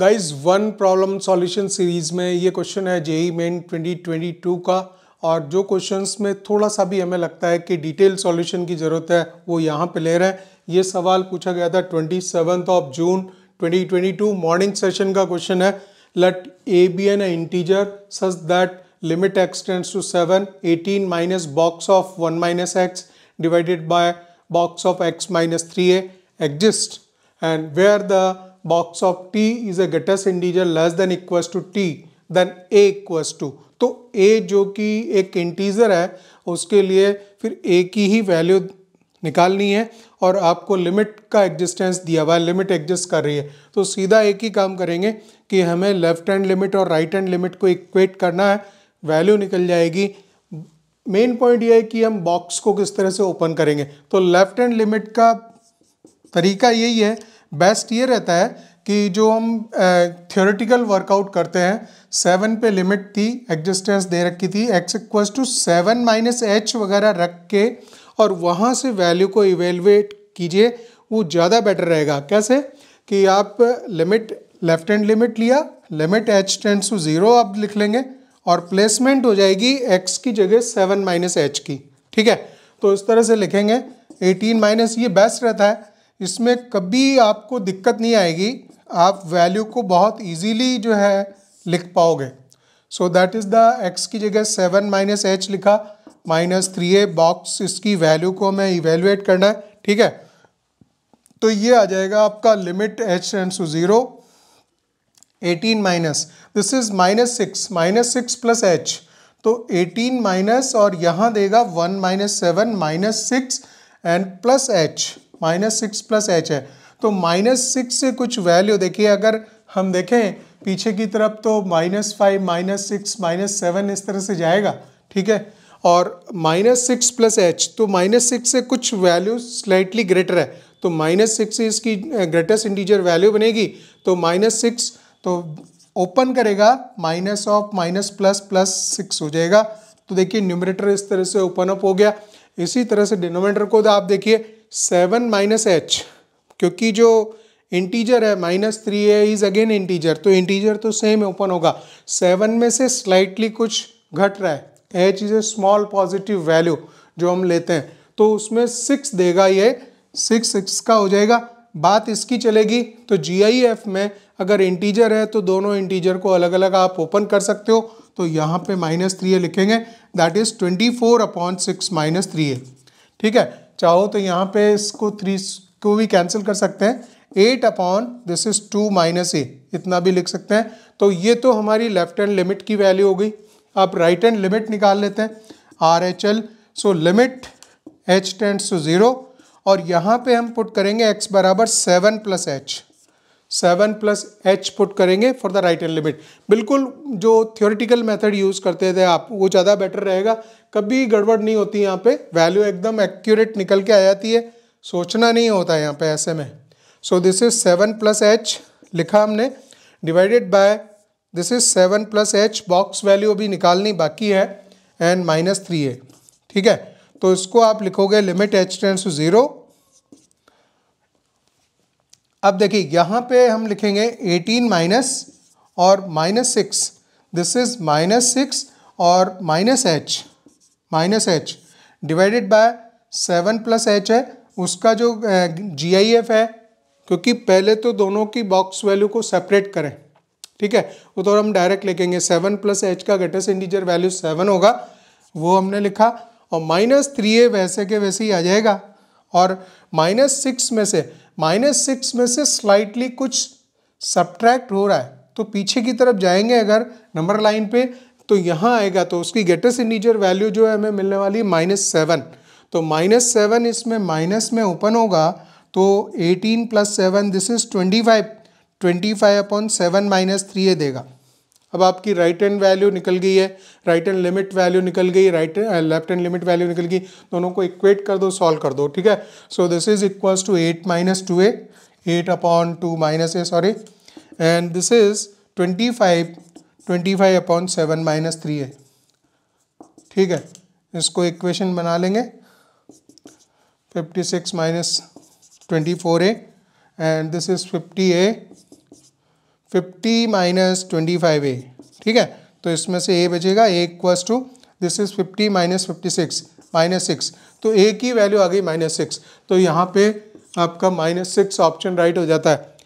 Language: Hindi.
guys one problem solution series में ये क्वेश्चन है जेई मेन 2022 का और जो क्वेश्चंस में थोड़ा सा भी हमें लगता है कि डिटेल सॉल्यूशन की ज़रूरत है वो यहाँ पे ले रहे हैं ये सवाल पूछा गया था twenty of June 2022 morning session का क्वेश्चन है let a b n integer such that limit x tends to seven eighteen minus box of one minus x divided by box of x minus three a exist and where the box of T is a Gutter's integer less than equals to T then A equals to तो A जो कि एक इंटीजर है उसके लिए फिर A की ही वैल्यू निकालनी है और आपको लिमिट का existence दिया हुआ है लिमिट exist कर रही है तो सीधा एक ही काम करेंगे कि हमें लेफ्ट hand लिमिट और राइट हैंड लिमिट को इक्वेट करना है वैल्यू निकल जाएगी मेन पॉइंट ये है कि हम बॉक्स को किस तरह से ओपन करेंगे तो लेफ्ट हैंड लिमिट का तरीका यही है बेस्ट ये रहता है कि जो हम थियोरेटिकल वर्कआउट करते हैं सेवन पे लिमिट थी एग्जिस्टेंस दे रखी थी x equal to seven minus h वगैरह रख के और वहाँ से वैल्यू को इवेलुएट कीजिए वो ज़्यादा बेटर रहेगा कैसे कि आप लिमिट लेफ्ट हैंड लिमिट लिया limit h tends to zero आप लिख लेंगे और प्लेसमेंट हो जाएगी एक्स की जगह सेवन माइनस एच की ठीक है तो इस तरह से लिखेंगे एटीन माइनस ये बेस्ट रहता है इसमें कभी आपको दिक्कत नहीं आएगी आप वैल्यू को बहुत इजीली जो है लिख पाओगे so that is the x की जगह सेवन माइनस एच लिखा माइनस थ्री ए बॉक्स इसकी वैल्यू को हमें इवेल्युएट करना है ठीक है तो ये आ जाएगा आपका limit h and so zero eighteen minus this is minus six minus six plus h तो एटीन माइनस और यहाँ देगा one minus seven minus six and plus h minus six plus h है तो माइनस सिक्स से कुछ वैल्यू देखिए अगर हम देखें पीछे की तरफ तो minus five minus six minus seven इस तरह से जाएगा ठीक है और माइनस सिक्स प्लस एच तो माइनस सिक्स से कुछ वैल्यू स्लाइटली ग्रेटर है तो माइनस सिक्स से इसकी ग्रेटेस्ट इंटीजर वैल्यू बनेगी तो माइनस सिक्स तो ओपन करेगा minus of minus plus plus six हो जाएगा तो देखिए न्यूमरेटर इस तरह से ओपन अप हो गया इसी तरह से डिनोमिनेटर को आप देखिए सेवन माइनस एच क्योंकि जो इंटीजर है माइनस थ्री है इज अगेन इंटीजर तो इंटीजर तो सेम ओपन होगा सेवन में से स्लाइटली कुछ घट रहा है h is a small positive value जो हम लेते हैं तो उसमें सिक्स देगा ये सिक्स सिक्स का हो जाएगा बात इसकी चलेगी तो जी में अगर इंटीजर है तो दोनों इंटीजर को अलग अलग आप ओपन कर सकते हो तो यहाँ पे माइनस थ्री ए लिखेंगे that is twenty four upon six minus three a ठीक है चाहो तो यहाँ पे इसको थ्री को भी कैंसिल कर सकते हैं eight upon this is two minus a इतना भी लिख सकते हैं तो ये तो हमारी लेफ्ट हैंड लिमिट की वैल्यू हो गई आप राइट हैंड लिमिट निकाल लेते हैं R H L so limit h tends to zero और यहाँ पे हम पुट करेंगे एक्स बराबर seven plus h seven plus h put करेंगे for the right end limit बिल्कुल जो थियोरिटिकल मेथड यूज़ करते थे आप वो ज़्यादा बेटर रहेगा कभी गड़बड़ नहीं होती यहाँ पे वैल्यू एकदम एक्यूरेट निकल के आ जाती है सोचना नहीं होता यहाँ पे ऐसे में so this is seven plus h लिखा हमने divided by this is seven plus h box value अभी निकालनी बाकी है एंड माइनस थ्री है ठीक है तो इसको आप लिखोगे limit h tends to zero अब देखिए यहाँ पे हम लिखेंगे एटीन माइनस और minus six this is minus six और minus h minus h divided by seven plus h है उसका जो जी आई एफ है क्योंकि पहले तो दोनों की बॉक्स वैल्यू को सेपरेट करें ठीक है वो तो हम डायरेक्ट लिखेंगे सेवन प्लस एच का गटेस इंटीजर वैल्यू सेवन होगा वो हमने लिखा और माइनस थ्री ए वैसे के वैसे ही आ जाएगा और माइनस सिक्स में से माइनस सिक्स में से स्लाइटली कुछ सब्ट्रैक्ट हो रहा है तो पीछे की तरफ जाएंगे अगर नंबर लाइन पे तो यहाँ आएगा तो उसकी गेटेस्ट इंटीजर वैल्यू जो है हमें मिलने वाली माइनस सेवन तो माइनस सेवन इसमें माइनस में ओपन होगा तो eighteen plus seven this is twenty five twenty five upon seven minus three ये देगा अब आपकी राइट हैंड वैल्यू निकल गई है राइट हैंड लिमिट वैल्यू निकल गई right left hand limit value निकल गई दोनों को इक्वेट कर दो सॉल्व कर दो ठीक है so this is equals to eight minus two a eight upon two minus a sorry and this is twenty five twenty five upon seven minus three है ठीक है इसको इक्वेशन बना लेंगे fifty six minus twenty four a and this is fifty a fifty minus twenty five a ठीक है तो इसमें से ए बचेगा a equals to this is fifty minus fifty six minus six तो ए की वैल्यू आ गई माइनस सिक्स तो यहाँ पे आपका माइनस सिक्स ऑप्शन राइट हो जाता है